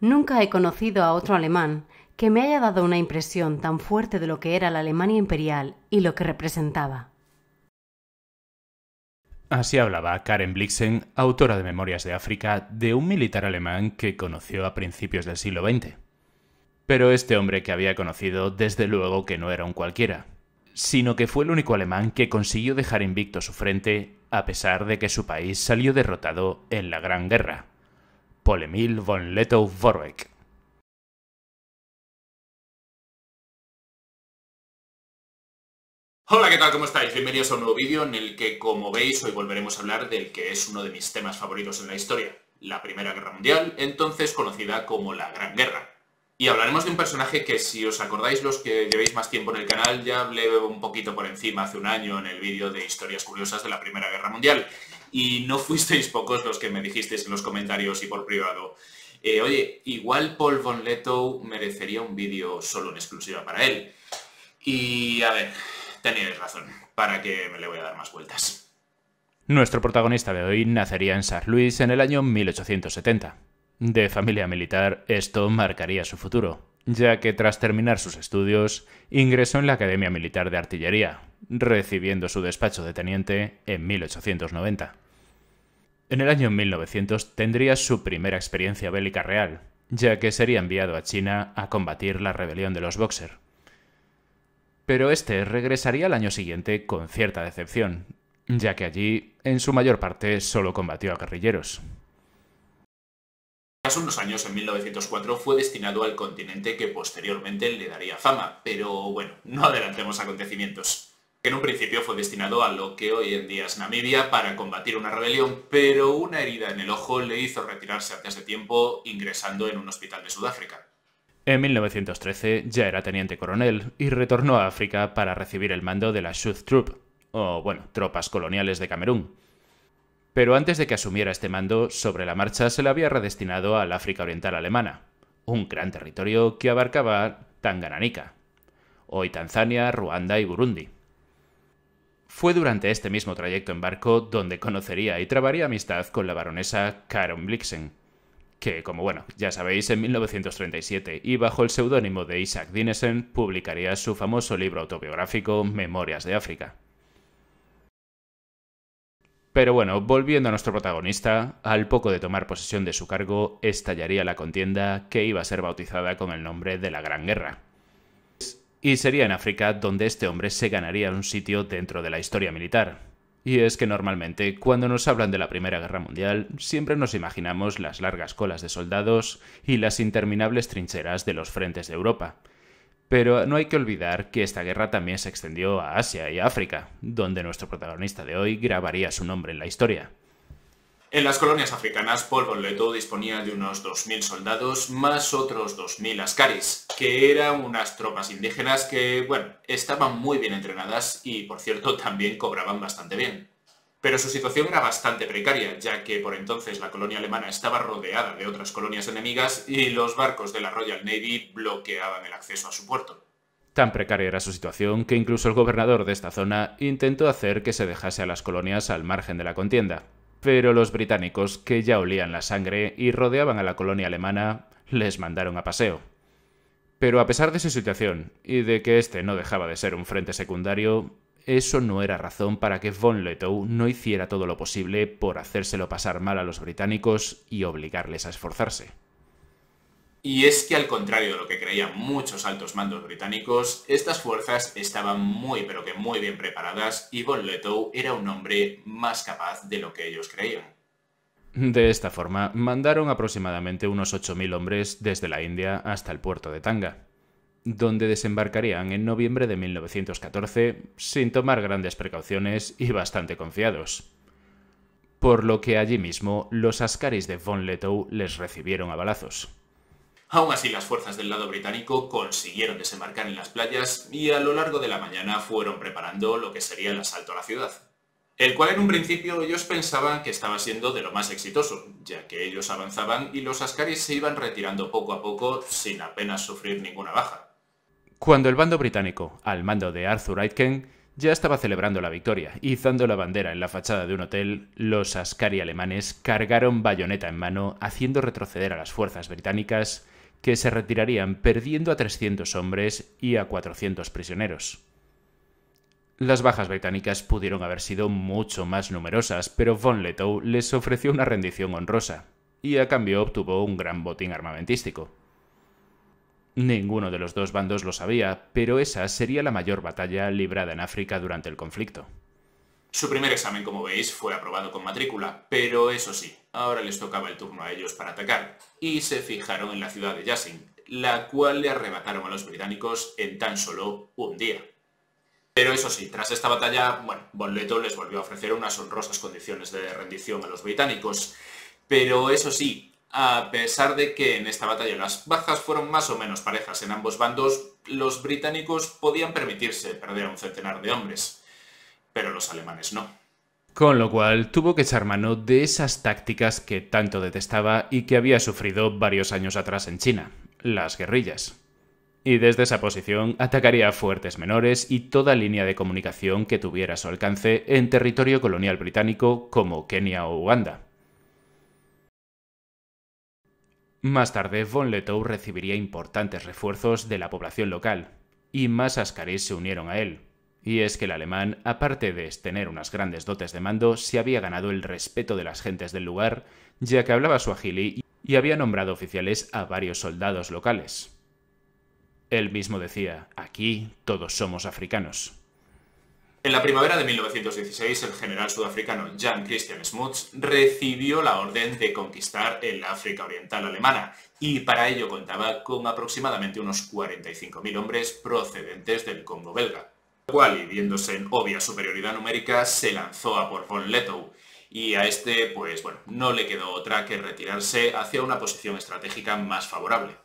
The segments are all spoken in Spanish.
Nunca he conocido a otro alemán que me haya dado una impresión tan fuerte de lo que era la Alemania imperial y lo que representaba. Así hablaba Karen Blixen, autora de Memorias de África, de un militar alemán que conoció a principios del siglo XX. Pero este hombre que había conocido desde luego que no era un cualquiera, sino que fue el único alemán que consiguió dejar invicto su frente a pesar de que su país salió derrotado en la Gran Guerra. Polemil von Leto vorbeck Hola, ¿qué tal? ¿Cómo estáis? Bienvenidos a un nuevo vídeo en el que, como veis, hoy volveremos a hablar del que es uno de mis temas favoritos en la historia, la Primera Guerra Mundial, entonces conocida como la Gran Guerra. Y hablaremos de un personaje que, si os acordáis los que llevéis más tiempo en el canal, ya hablé un poquito por encima hace un año en el vídeo de Historias Curiosas de la Primera Guerra Mundial y no fuisteis pocos los que me dijisteis en los comentarios y por privado. Eh, oye, igual Paul Von Leto merecería un vídeo solo en exclusiva para él. Y a ver, tenéis razón, para que me le voy a dar más vueltas. Nuestro protagonista de hoy nacería en San Luis en el año 1870. De familia militar, esto marcaría su futuro, ya que tras terminar sus estudios, ingresó en la Academia Militar de Artillería, recibiendo su despacho de teniente en 1890. En el año 1900 tendría su primera experiencia bélica real, ya que sería enviado a China a combatir la rebelión de los Boxer. Pero este regresaría al año siguiente con cierta decepción, ya que allí, en su mayor parte, solo combatió a guerrilleros. Tras unos años, en 1904, fue destinado al continente que posteriormente le daría fama, pero bueno, no adelantemos acontecimientos que en un principio fue destinado a lo que hoy en día es Namibia para combatir una rebelión, pero una herida en el ojo le hizo retirarse antes de tiempo ingresando en un hospital de Sudáfrica. En 1913 ya era teniente coronel y retornó a África para recibir el mando de la South Troop, o bueno, tropas coloniales de Camerún. Pero antes de que asumiera este mando, sobre la marcha se le había redestinado al África Oriental Alemana, un gran territorio que abarcaba Tanganyika, hoy Tanzania, Ruanda y Burundi. Fue durante este mismo trayecto en barco donde conocería y trabaría amistad con la baronesa Karen Blixen, que, como bueno, ya sabéis, en 1937 y bajo el seudónimo de Isaac Dinesen publicaría su famoso libro autobiográfico Memorias de África. Pero bueno, volviendo a nuestro protagonista, al poco de tomar posesión de su cargo, estallaría la contienda que iba a ser bautizada con el nombre de la Gran Guerra. Y sería en África donde este hombre se ganaría un sitio dentro de la historia militar. Y es que normalmente, cuando nos hablan de la Primera Guerra Mundial, siempre nos imaginamos las largas colas de soldados y las interminables trincheras de los frentes de Europa. Pero no hay que olvidar que esta guerra también se extendió a Asia y África, donde nuestro protagonista de hoy grabaría su nombre en la historia. En las colonias africanas, Paul Leto disponía de unos 2.000 soldados más otros 2.000 ascaris, que eran unas tropas indígenas que, bueno, estaban muy bien entrenadas y, por cierto, también cobraban bastante bien. Pero su situación era bastante precaria, ya que por entonces la colonia alemana estaba rodeada de otras colonias enemigas y los barcos de la Royal Navy bloqueaban el acceso a su puerto. Tan precaria era su situación que incluso el gobernador de esta zona intentó hacer que se dejase a las colonias al margen de la contienda pero los británicos, que ya olían la sangre y rodeaban a la colonia alemana, les mandaron a paseo. Pero a pesar de su situación y de que este no dejaba de ser un frente secundario, eso no era razón para que von Letow no hiciera todo lo posible por hacérselo pasar mal a los británicos y obligarles a esforzarse. Y es que al contrario de lo que creían muchos altos mandos británicos, estas fuerzas estaban muy pero que muy bien preparadas y Von Letou era un hombre más capaz de lo que ellos creían. De esta forma, mandaron aproximadamente unos 8.000 hombres desde la India hasta el puerto de Tanga, donde desembarcarían en noviembre de 1914 sin tomar grandes precauciones y bastante confiados. Por lo que allí mismo los ascaris de Von Letou les recibieron a balazos. Aún así, las fuerzas del lado británico consiguieron desembarcar en las playas y a lo largo de la mañana fueron preparando lo que sería el asalto a la ciudad. El cual en un principio ellos pensaban que estaba siendo de lo más exitoso, ya que ellos avanzaban y los ascaris se iban retirando poco a poco sin apenas sufrir ninguna baja. Cuando el bando británico, al mando de Arthur Aitken, ya estaba celebrando la victoria, izando la bandera en la fachada de un hotel, los ascari alemanes cargaron bayoneta en mano, haciendo retroceder a las fuerzas británicas que se retirarían perdiendo a 300 hombres y a 400 prisioneros. Las bajas británicas pudieron haber sido mucho más numerosas, pero von Letow les ofreció una rendición honrosa, y a cambio obtuvo un gran botín armamentístico. Ninguno de los dos bandos lo sabía, pero esa sería la mayor batalla librada en África durante el conflicto. Su primer examen, como veis, fue aprobado con matrícula, pero eso sí, ahora les tocaba el turno a ellos para atacar, y se fijaron en la ciudad de Yassin, la cual le arrebataron a los británicos en tan solo un día. Pero eso sí, tras esta batalla, bueno, Bonleto les volvió a ofrecer unas honrosas condiciones de rendición a los británicos. Pero eso sí, a pesar de que en esta batalla las bajas fueron más o menos parejas en ambos bandos, los británicos podían permitirse perder a un centenar de hombres pero los alemanes no. Con lo cual tuvo que echar mano de esas tácticas que tanto detestaba y que había sufrido varios años atrás en China, las guerrillas. Y desde esa posición atacaría fuertes menores y toda línea de comunicación que tuviera a su alcance en territorio colonial británico como Kenia o Uganda. Más tarde, von Letow recibiría importantes refuerzos de la población local, y más ascaris se unieron a él, y es que el alemán, aparte de tener unas grandes dotes de mando, se había ganado el respeto de las gentes del lugar, ya que hablaba su suajili y había nombrado oficiales a varios soldados locales. Él mismo decía, aquí todos somos africanos. En la primavera de 1916, el general sudafricano Jan Christian Smuts recibió la orden de conquistar el África Oriental Alemana y para ello contaba con aproximadamente unos 45.000 hombres procedentes del Congo belga cual, y viéndose en obvia superioridad numérica, se lanzó a por von Letow. Y a este, pues bueno, no le quedó otra que retirarse hacia una posición estratégica más favorable.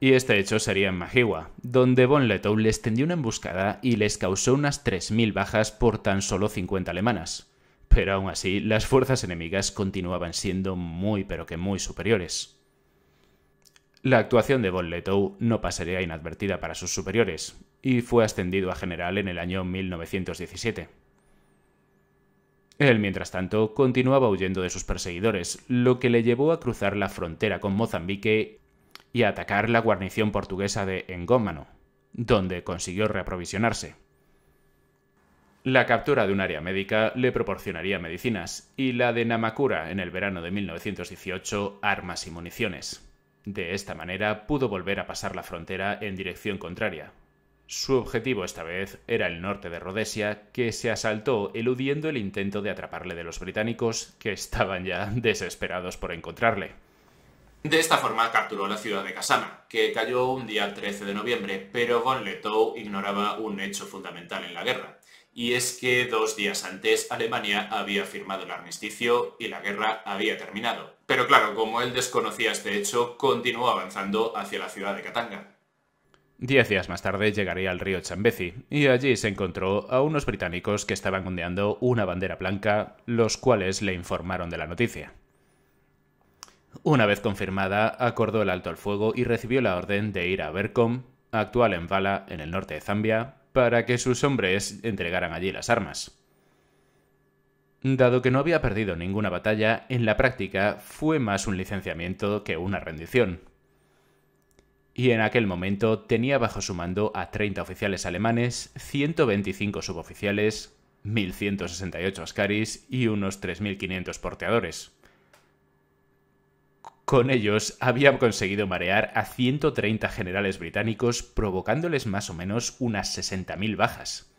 Y este hecho sería en Mahiwa, donde Von Letow les tendió una emboscada y les causó unas 3.000 bajas por tan solo 50 alemanas. Pero aún así, las fuerzas enemigas continuaban siendo muy pero que muy superiores. La actuación de Von Letow no pasaría inadvertida para sus superiores, y fue ascendido a general en el año 1917. Él, mientras tanto, continuaba huyendo de sus perseguidores, lo que le llevó a cruzar la frontera con Mozambique y a atacar la guarnición portuguesa de Engómano, donde consiguió reaprovisionarse. La captura de un área médica le proporcionaría medicinas y la de Namakura en el verano de 1918 armas y municiones. De esta manera pudo volver a pasar la frontera en dirección contraria, su objetivo esta vez era el norte de Rhodesia, que se asaltó eludiendo el intento de atraparle de los británicos, que estaban ya desesperados por encontrarle. De esta forma capturó la ciudad de Kasama, que cayó un día 13 de noviembre, pero von Letow ignoraba un hecho fundamental en la guerra, y es que dos días antes Alemania había firmado el armisticio y la guerra había terminado. Pero claro, como él desconocía este hecho, continuó avanzando hacia la ciudad de Katanga. Diez días más tarde llegaría al río Chambezi y allí se encontró a unos británicos que estaban ondeando una bandera blanca, los cuales le informaron de la noticia. Una vez confirmada, acordó el alto al fuego y recibió la orden de ir a Berkom, actual en Vala, en el norte de Zambia, para que sus hombres entregaran allí las armas. Dado que no había perdido ninguna batalla, en la práctica fue más un licenciamiento que una rendición, y en aquel momento tenía bajo su mando a 30 oficiales alemanes, 125 suboficiales, 1.168 ascaris y unos 3.500 porteadores. Con ellos había conseguido marear a 130 generales británicos, provocándoles más o menos unas 60.000 bajas.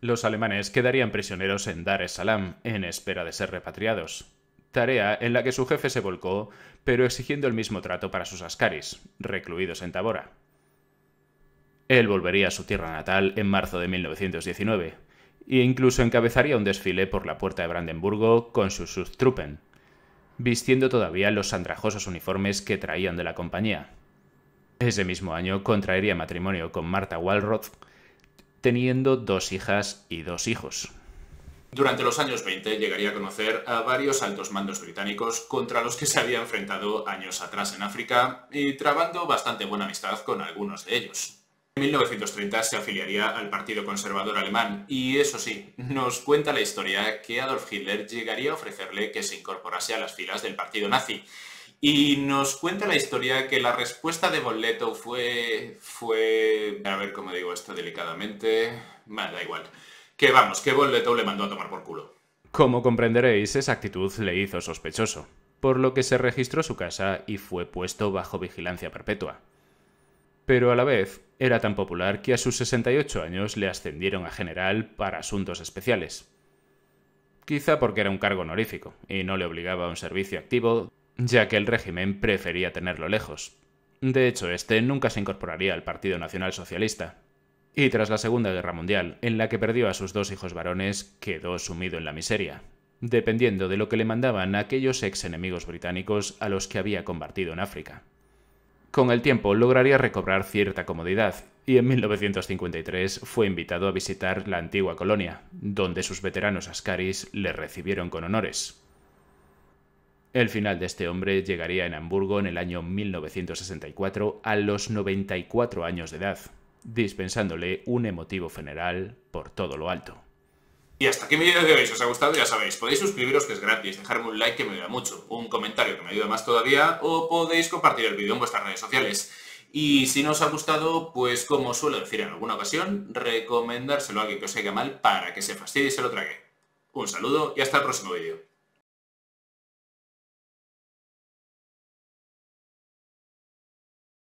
Los alemanes quedarían prisioneros en Dar es Salaam, en espera de ser repatriados tarea en la que su jefe se volcó, pero exigiendo el mismo trato para sus ascaris, recluidos en Tabora. Él volvería a su tierra natal en marzo de 1919, e incluso encabezaría un desfile por la puerta de Brandenburgo con sus subtruppen, vistiendo todavía los andrajosos uniformes que traían de la compañía. Ese mismo año contraería matrimonio con Marta Walroth, teniendo dos hijas y dos hijos. Durante los años 20 llegaría a conocer a varios altos mandos británicos contra los que se había enfrentado años atrás en África y trabando bastante buena amistad con algunos de ellos. En 1930 se afiliaría al Partido Conservador Alemán y eso sí, nos cuenta la historia que Adolf Hitler llegaría a ofrecerle que se incorporase a las filas del Partido Nazi. Y nos cuenta la historia que la respuesta de Bolleto fue... fue... a ver cómo digo esto delicadamente... Bueno, da igual que vamos, que Boleto le mandó a tomar por culo. Como comprenderéis, esa actitud le hizo sospechoso, por lo que se registró su casa y fue puesto bajo vigilancia perpetua. Pero a la vez, era tan popular que a sus 68 años le ascendieron a general para asuntos especiales. Quizá porque era un cargo honorífico y no le obligaba a un servicio activo, ya que el régimen prefería tenerlo lejos. De hecho, este nunca se incorporaría al Partido Nacional Socialista, y tras la Segunda Guerra Mundial, en la que perdió a sus dos hijos varones, quedó sumido en la miseria, dependiendo de lo que le mandaban aquellos ex enemigos británicos a los que había combatido en África. Con el tiempo lograría recobrar cierta comodidad, y en 1953 fue invitado a visitar la antigua colonia, donde sus veteranos ascaris le recibieron con honores. El final de este hombre llegaría en Hamburgo en el año 1964 a los 94 años de edad, dispensándole un emotivo funeral por todo lo alto. Y hasta qué mi vídeo de hoy. os ha gustado, ya sabéis, podéis suscribiros que es gratis, dejarme un like que me ayuda mucho, un comentario que me ayuda más todavía, o podéis compartir el vídeo en vuestras redes sociales. Y si no os ha gustado, pues como suelo decir en alguna ocasión, recomendárselo a alguien que os haga mal para que se fastidie y se lo trague. Un saludo y hasta el próximo vídeo.